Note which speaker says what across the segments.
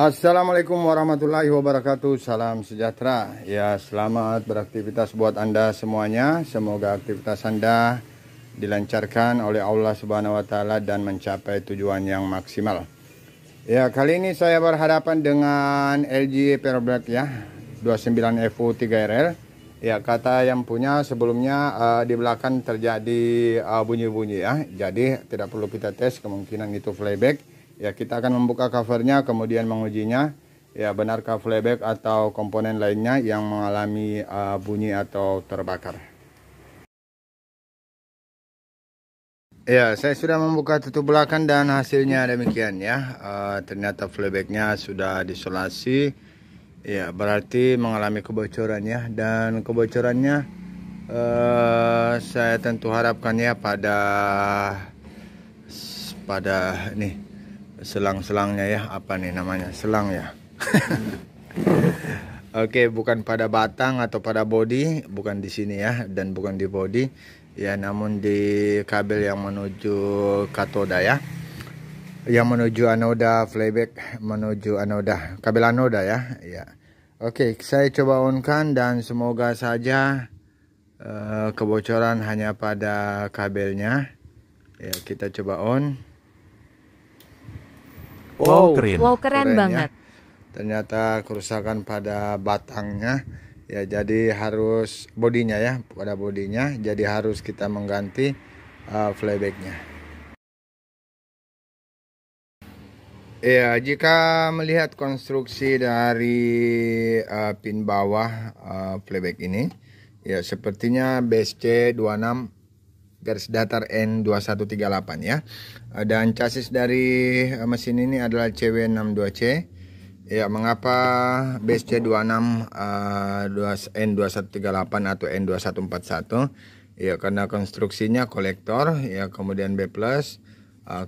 Speaker 1: Assalamualaikum warahmatullahi wabarakatuh Salam sejahtera Ya selamat beraktivitas buat anda semuanya Semoga aktivitas anda dilancarkan oleh Allah subhanahu wa ta'ala Dan mencapai tujuan yang maksimal Ya kali ini saya berhadapan dengan LG Peroblack ya 29 FU 3RL Ya kata yang punya sebelumnya uh, di belakang terjadi eh, bunyi-bunyi uh, ya Jadi tidak perlu kita tes kemungkinan itu flyback ya kita akan membuka covernya kemudian mengujinya ya benarkah flyback atau komponen lainnya yang mengalami uh, bunyi atau terbakar ya saya sudah membuka tutup belakang dan hasilnya demikian ya uh, ternyata flybacknya sudah disolasi ya berarti mengalami kebocoran ya dan kebocorannya uh, saya tentu harapkan ya pada pada nih selang-selangnya ya apa nih namanya selang ya Oke okay, bukan pada batang atau pada body bukan di sini ya dan bukan di body ya namun di kabel yang menuju katoda ya yang menuju anoda flyback menuju anoda kabel anoda ya ya Oke okay, saya coba on kan dan semoga saja uh, kebocoran hanya pada kabelnya ya kita coba on Wow, keren. Wow, keren, Kerennya. banget. Ternyata kerusakan pada batangnya ya jadi harus bodinya ya pada bodinya jadi harus kita mengganti uh, flybacknya ya jika melihat konstruksi dari uh, pin bawah uh, flyback ini ya sepertinya BSC 26 garis datar N2138 ya. Eh, dan chassis dari eh, mesin ini adalah CW62C. Ya, mengapa BSC26 uh, N2138 atau N2141? Ya, karena konstruksinya kolektor, ya kemudian B+, uh,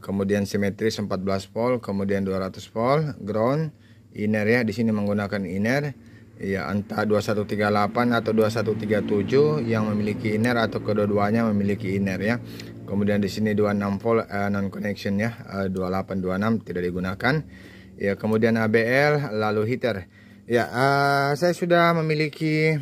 Speaker 1: kemudian simetris 14 volt, kemudian 200 volt, ground, inner ya, di sini menggunakan inner ya entah 2138 atau 2137 yang memiliki inner atau kedua-duanya memiliki inner ya. Kemudian di sini 26 volt uh, eh, non connection ya, uh, eh, 2826 tidak digunakan. Ya, kemudian ABL lalu heater. Ya, uh, saya sudah memiliki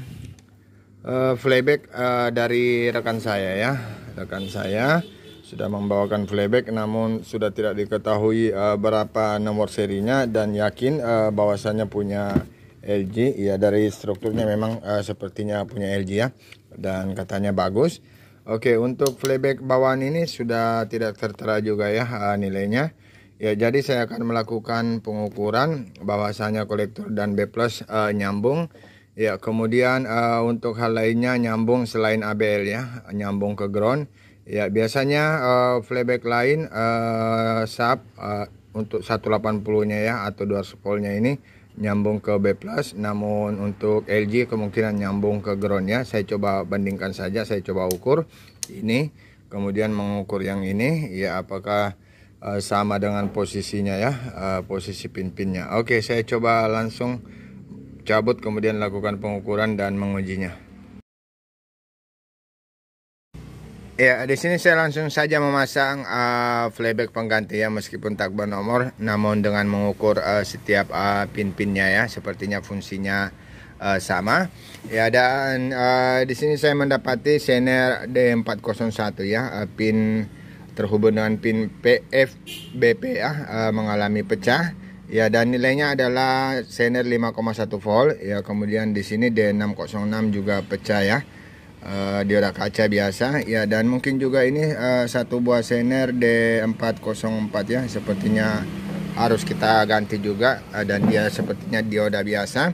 Speaker 1: uh, flyback uh, dari rekan saya ya. Rekan saya sudah membawakan flyback namun sudah tidak diketahui uh, berapa nomor serinya dan yakin uh, bahwasannya punya LG ya dari strukturnya memang uh, sepertinya punya LG ya dan katanya bagus Oke untuk flyback bawaan ini sudah tidak tertera juga ya uh, nilainya ya jadi saya akan melakukan pengukuran bahwasanya kolektor dan B plus uh, nyambung ya kemudian uh, untuk hal lainnya nyambung selain ABL ya nyambung ke ground ya biasanya uh, playback lain uh, sub uh, untuk 180 nya ya atau 200 nya ini nyambung ke B+, namun untuk LG kemungkinan nyambung ke groundnya. Saya coba bandingkan saja, saya coba ukur ini, kemudian mengukur yang ini, ya apakah uh, sama dengan posisinya ya, uh, posisi pin-pinnya. Oke, saya coba langsung cabut kemudian lakukan pengukuran dan mengujinya. Ya, di sini saya langsung saja memasang uh, flyback pengganti ya meskipun tak bernomor namun dengan mengukur uh, setiap uh, pin-pinnya ya sepertinya fungsinya uh, sama. Ya dan uh, di sini saya mendapati Sener D401 ya uh, pin terhubung dengan pin PFBP ya uh, mengalami pecah. Ya dan nilainya adalah Sener 5,1 volt ya kemudian di sini D606 juga pecah ya uh, rak kaca biasa ya dan mungkin juga ini uh, satu buah sener D404 ya sepertinya harus kita ganti juga uh, dan dia sepertinya dioda biasa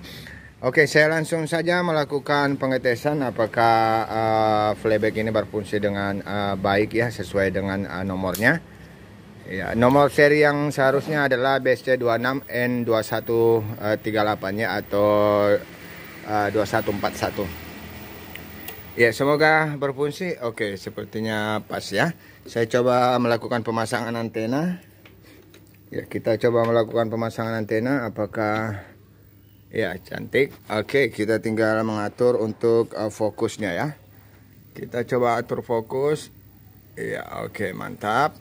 Speaker 1: Oke saya langsung saja melakukan pengetesan apakah uh, flyback ini berfungsi dengan uh, baik ya sesuai dengan uh, nomornya Ya, nomor seri yang seharusnya adalah BC26N2138 ya atau uh, 2141 Ya, semoga berfungsi. Oke, sepertinya pas ya. Saya coba melakukan pemasangan antena. Ya, kita coba melakukan pemasangan antena apakah ya cantik. Oke, kita tinggal mengatur untuk uh, fokusnya ya. Kita coba atur fokus. Ya, oke, mantap.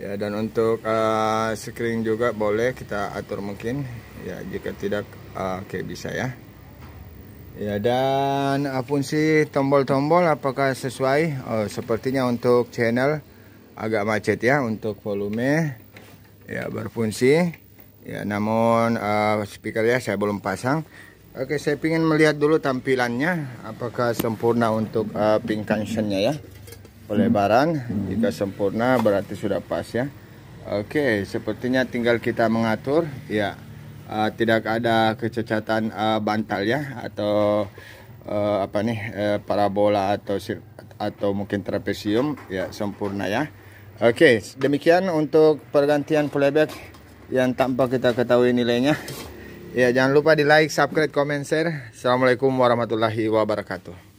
Speaker 1: Ya, dan untuk uh, screen juga boleh kita atur mungkin. Ya, jika tidak uh, oke bisa ya. Ya dan fungsi tombol-tombol apakah sesuai? Oh, sepertinya untuk channel agak macet ya untuk volume ya berfungsi. Ya namun uh, eh, speaker ya saya belum pasang. Oke saya ingin melihat dulu tampilannya apakah sempurna untuk uh, pink tensionnya ya pelebaran jika sempurna berarti sudah pas ya. Oke sepertinya tinggal kita mengatur ya uh, tidak ada kecacatan uh, ah, bantal ya atau uh, apa nih uh, parabola atau atau mungkin trapesium ya sempurna ya. Oke, okay, demikian untuk pergantian playback yang tanpa kita ketahui nilainya. Ya, jangan lupa di like, subscribe, comment, share. Assalamualaikum warahmatullahi wabarakatuh.